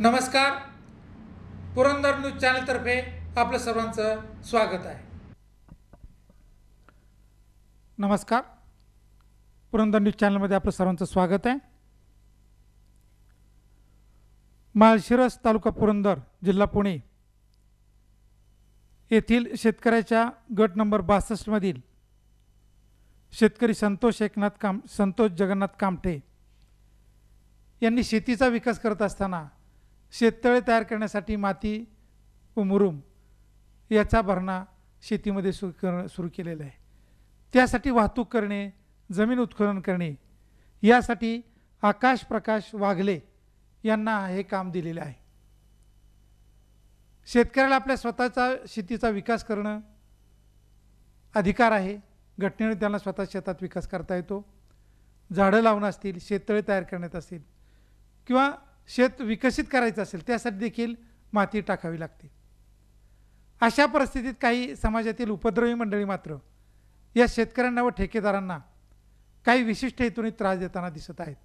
नमस्कार पुरंदर न्यूज चॅनलतर्फे आपलं सर्वांचं स्वागत आहे नमस्कार पुरंदर न्यूज चॅनलमध्ये आपलं सर्वांचं स्वागत आहे माळशिरस तालुका पुरंदर जिल्हा पुणे येथील शेतकऱ्याच्या गट नंबर बासष्टमधील शेतकरी संतोष एकनाथ काम संतोष जगन्नाथ कामठे यांनी शेतीचा विकास करत असताना शेततळे तयार करण्यासाठी माती व याचा भरणा शेतीमध्ये सुरू कर सुरू केलेला आहे त्यासाठी वाहतूक करणे जमीन उत्खनन करणे यासाठी आकाश प्रकाश वाघले यांना हे काम दिलेले आहे शेतकऱ्याला आपल्या स्वतःचा शेतीचा विकास करणं अधिकार आहे घटनेने त्यांना स्वतः शेतात विकास करता येतो झाडं लावणं असतील शेततळे तयार करण्यात असतील किंवा शेत विकसित करायचं असेल त्यासाठी देखील माती टाकावी लागते अशा परिस्थितीत काही समाजातील उपद्रवी मंडळी मात्र या शेतकऱ्यांना व ठेकेदारांना काही विशिष्ट हेतूने त्रास देताना दिसत आहेत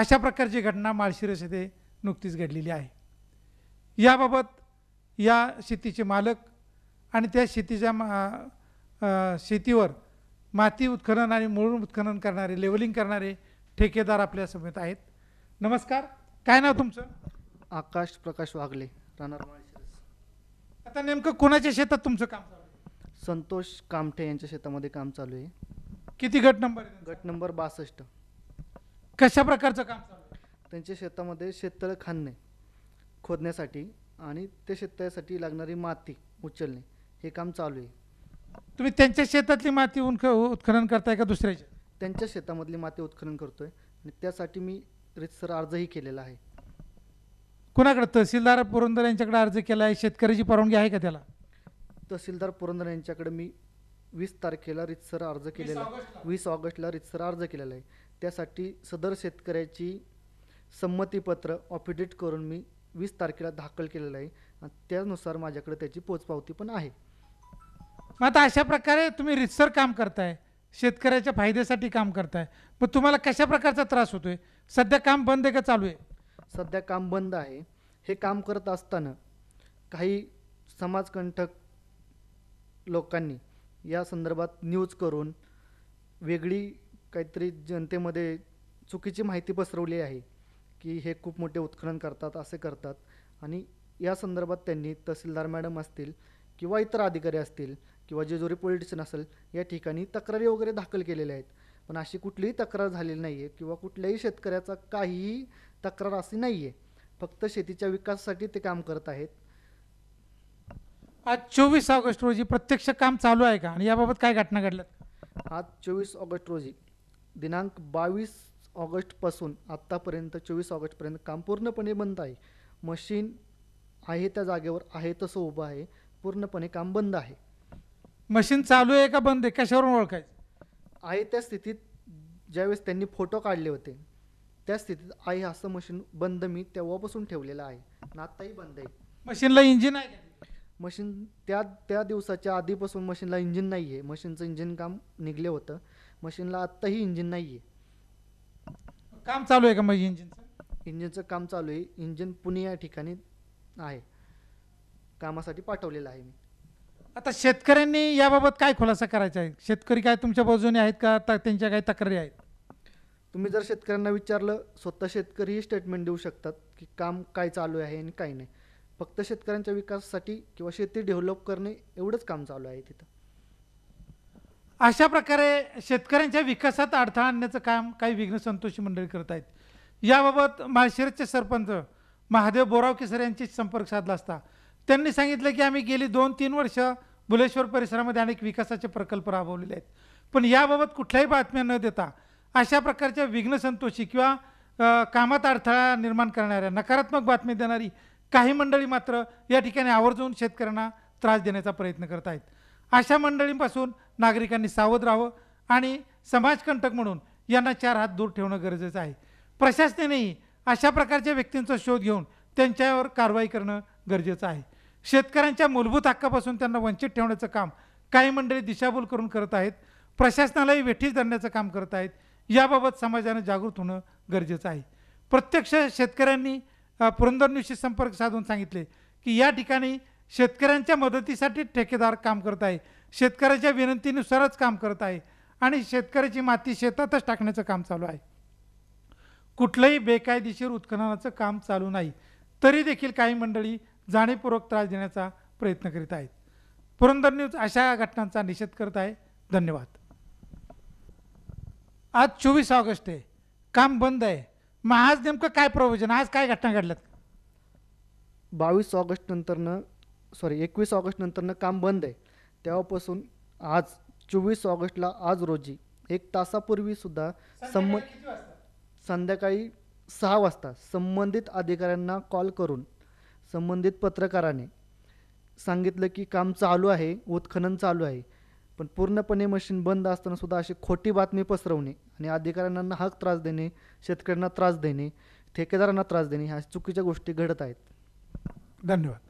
अशा प्रकारची घटना माळशिरस येथे नुकतीच घडलेली आहे याबाबत या शेतीचे मालक आणि त्या शेतीच्या मा शेतीवर माती उत्खनन आणि मूळ उत्खनन करणारे लेवलिंग करणारे ठेकेदार आपल्यासमोर आहेत नमस्कार काय नाव तुमचं आकाश प्रकाश वागले राहणार आता नेमकं कोणाच्या शेतात तुमचं काम संतोष कामठे यांच्या शेतामध्ये काम चालू आहे किती गट नंबर गट नंबर बासष्ट कशा प्रकारचं काम चालू त्यांच्या शेतामध्ये शेततळ खाणणे खोदण्यासाठी आणि ते शेततळ्यासाठी लागणारी माती उचलणे हे काम चालू आहे तुम्ही त्यांच्या शेतातली माती उनख उत्खनन करताय का दुसऱ्याच्या त्यांच्या शेतामधली माती उत्खनन करतोय आणि त्यासाठी मी रितसर अर्जही केलेला आहे कुणाकडे तहसीलदार पुरंदर यांच्याकडे अर्ज केला आहे शेतकऱ्याची परवानगी आहे का त्याला तहसीलदार पुरंदर यांच्याकडे मी वीस तारखेला रितसर अर्ज केलेला वीस ऑगस्टला रितसर अर्ज केलेला आहे त्यासाठी सदर शेतकऱ्याची संमतीपत्र ऑफिडेट करून मी वीस तारखेला दाखल केलेलं आहे आणि त्यानुसार माझ्याकडे त्याची पोचपावती पण आहे मग आता अशा प्रकारे तुम्ही रितसर काम करताय शेतकऱ्याच्या फायद्यासाठी काम करताय पण तुम्हाला कशा प्रकारचा त्रास होतोय सध्या काम बंद आहे का चालू आहे सध्या काम बंद आहे हे काम करत असताना काही समाजकंठक लोकांनी या संदर्भात न्यूज करून वेगळी काहीतरी जनतेमध्ये चुकीची माहिती पसरवली आहे की हे खूप मोठे उत्खनन करतात असे करतात आणि या संदर्भात त्यांनी तहसीलदार मॅडम असतील किंवा इतर अधिकारी असतील किंवा जेजुरी पोलिटिशियन असेल या ठिकाणी तक्रारी वगैरे दाखल केलेल्या आहेत पण अशी कुठलीही तक्रार झालेली नाही आहे किंवा कुठल्याही शेतकऱ्याचा काहीही तक्रार अशी नाही आहे फक्त शेतीच्या विकासासाठी ते काम करत आहेत आज चोवीस ऑगस्ट रोजी प्रत्यक्ष काम चालू आहे का आणि याबाबत काय घटना घडल्यात आज चोवीस ऑगस्ट रोजी दिनांक बावीस ऑगस्टपासून आत्तापर्यंत चोवीस ऑगस्टपर्यंत काम पूर्णपणे बंद आहे मशीन आहे त्या जागेवर आहे तसं उभं आहे पूर्णपणे काम बंद आहे मशीन चालू आहे का बंद आहे कशावरून ओळखायचं आहे त्या स्थितीत ज्यावेळेस त्यांनी फोटो काढले होते त्या स्थितीत आहे असं मशीन बंद मी तेव्हापासून ठेवलेलं आहे ना आत्ताही बंद आहे मशीनला इंजिन आहे मशीन त्या त्या दिवसाच्या आधीपासून मशीनला इंजिन नाही आहे मशीनचं इंजिन काम निघले होतं मशीनला आत्ताही इंजिन नाही आहे काम चालू आहे का मग इंजिनचं इंजिनचं काम चालू आहे इंजिन पुणे या ठिकाणी आहे कामासाठी पाठवलेलं आहे मी आता शेतकऱ्यांनी याबाबत काय खुलासा करायचा आहे शेतकरी काय तुमच्या बाजूने आहेत का आता त्यांच्या काही तक्रारी आहेत तुम्ही जर शेतकऱ्यांना विचारलं स्वतः शेतकरीही स्टेटमेंट देऊ शकतात की काम काय चालू आहे आणि काय नाही फक्त शेतकऱ्यांच्या विकासासाठी किंवा शेती डेव्हलप करणे एवढंच काम चालू आहे तिथं अशा प्रकारे शेतकऱ्यांच्या विकासात अडथळा आणण्याचं काम काही विघ्न संतोषी मंडळी करत आहेत याबाबत माळशिरसचे सरपंच महादेव बोरावकेसर यांचे संपर्क साधला असता त्यांनी सांगितलं की आम्ही गेली दोन तीन वर्ष बुलेश्वर परिसरामध्ये अनेक विकासाचे प्रकल्प राबवलेले आहेत पण याबाबत कुठल्याही बातम्या न देता अशा प्रकारच्या विघ्नसंतोषी किंवा कामात अडथळा निर्माण करणाऱ्या नकारात्मक बातमी देणारी काही मंडळी मात्र या ठिकाणी आवर्जून शेतकऱ्यांना त्रास देण्याचा प्रयत्न करत आहेत अशा मंडळींपासून नागरिकांनी सावध राहावं आणि समाजकंटक म्हणून यांना चार हात दूर ठेवणं गरजेचं आहे प्रशासनानेही अशा प्रकारच्या व्यक्तींचा शोध घेऊन त्यांच्यावर कारवाई करणं गरजेचं आहे शेतकऱ्यांच्या मूलभूत हक्कापासून त्यांना वंचित ठेवण्याचं काम काही मंडळी दिशाभूल करून करत आहेत प्रशासनालाही वेठीस धरण्याचं काम करत आहेत याबाबत समाजानं जागृत होणं गरजेचं आहे प्रत्यक्ष शेतकऱ्यांनी पुरंदरनीशी संपर्क साधून सांगितले की या ठिकाणी शेतकऱ्यांच्या मदतीसाठी ठेकेदार काम करत आहे शेतकऱ्याच्या विनंतीनुसारच काम करत आहे आणि शेतकऱ्याची माती शेतातच टाकण्याचं काम चालू आहे कुठलंही बेकायदेशीर उत्खननाचं काम चालू नाही तरी देखील काही मंडळी जाणीवपूर्वक त्रास देण्याचा प्रयत्न करीत आहेत पुरंदर न्यूज अशा घटनांचा निषेध करत आहे धन्यवाद आज चोवीस ऑगस्ट आहे काम बंद आहे मग आज नेमकं काय प्रवचन आज काय घटना घडल्यात बावीस ऑगस्ट नंतरनं सॉरी एकवीस ऑगस्ट नंतरनं काम बंद आहे तेव्हापासून आज चोवीस ऑगस्टला आज रोजी एक तासापूर्वी सुद्धा संबंध संध्याकाळी सहा वाजता संबंधित अधिकाऱ्यांना कॉल करून संबंधित पत्रकाराने सांगितलं की काम चालू आहे उत्खनन चालू आहे पण पूर्णपणे मशीन बंद असताना सुद्धा अशी खोटी बातमी पसरवणे आणि अधिकाऱ्यांना हक त्रास देणे शेतकऱ्यांना त्रास देणे ठेकेदारांना त्रास देणे ह्या चुकीच्या गोष्टी घडत आहेत धन्यवाद